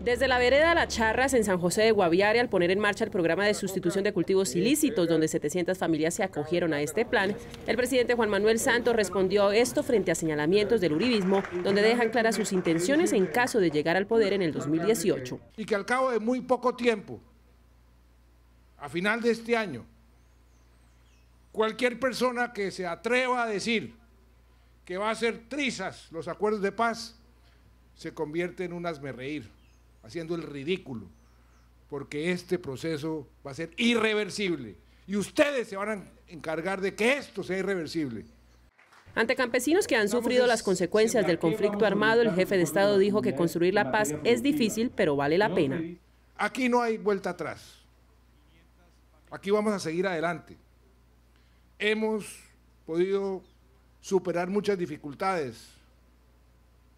Desde la vereda las Charras en San José de Guaviare, al poner en marcha el programa de sustitución de cultivos ilícitos, donde 700 familias se acogieron a este plan, el presidente Juan Manuel Santos respondió a esto frente a señalamientos del uribismo, donde dejan claras sus intenciones en caso de llegar al poder en el 2018. Y que al cabo de muy poco tiempo, a final de este año, cualquier persona que se atreva a decir que va a ser trizas los acuerdos de paz, se convierte en un asmerreír haciendo el ridículo, porque este proceso va a ser irreversible y ustedes se van a encargar de que esto sea irreversible. Ante campesinos que han sufrido las consecuencias del conflicto armado, el jefe de Estado dijo que construir la paz es difícil, pero vale la pena. Aquí no hay vuelta atrás. Aquí vamos a seguir adelante. Hemos podido superar muchas dificultades,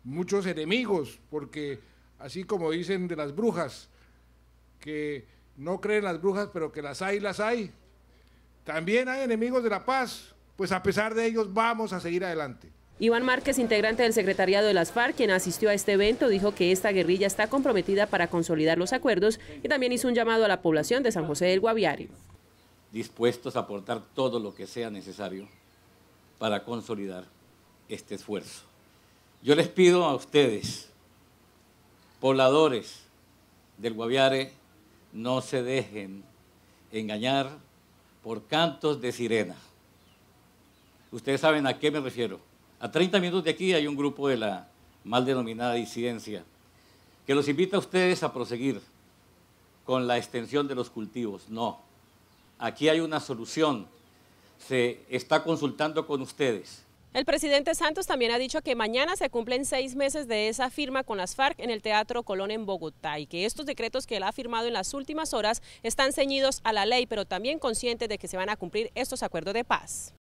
muchos enemigos, porque así como dicen de las brujas, que no creen las brujas, pero que las hay, las hay. También hay enemigos de la paz, pues a pesar de ellos vamos a seguir adelante. Iván Márquez, integrante del secretariado de las FARC, quien asistió a este evento, dijo que esta guerrilla está comprometida para consolidar los acuerdos y también hizo un llamado a la población de San José del Guaviare. Dispuestos a aportar todo lo que sea necesario para consolidar este esfuerzo. Yo les pido a ustedes, pobladores del Guaviare no se dejen engañar por cantos de sirena. Ustedes saben a qué me refiero. A 30 minutos de aquí hay un grupo de la mal denominada disidencia que los invita a ustedes a proseguir con la extensión de los cultivos. No, aquí hay una solución. Se está consultando con ustedes el presidente Santos también ha dicho que mañana se cumplen seis meses de esa firma con las FARC en el Teatro Colón en Bogotá y que estos decretos que él ha firmado en las últimas horas están ceñidos a la ley, pero también conscientes de que se van a cumplir estos acuerdos de paz.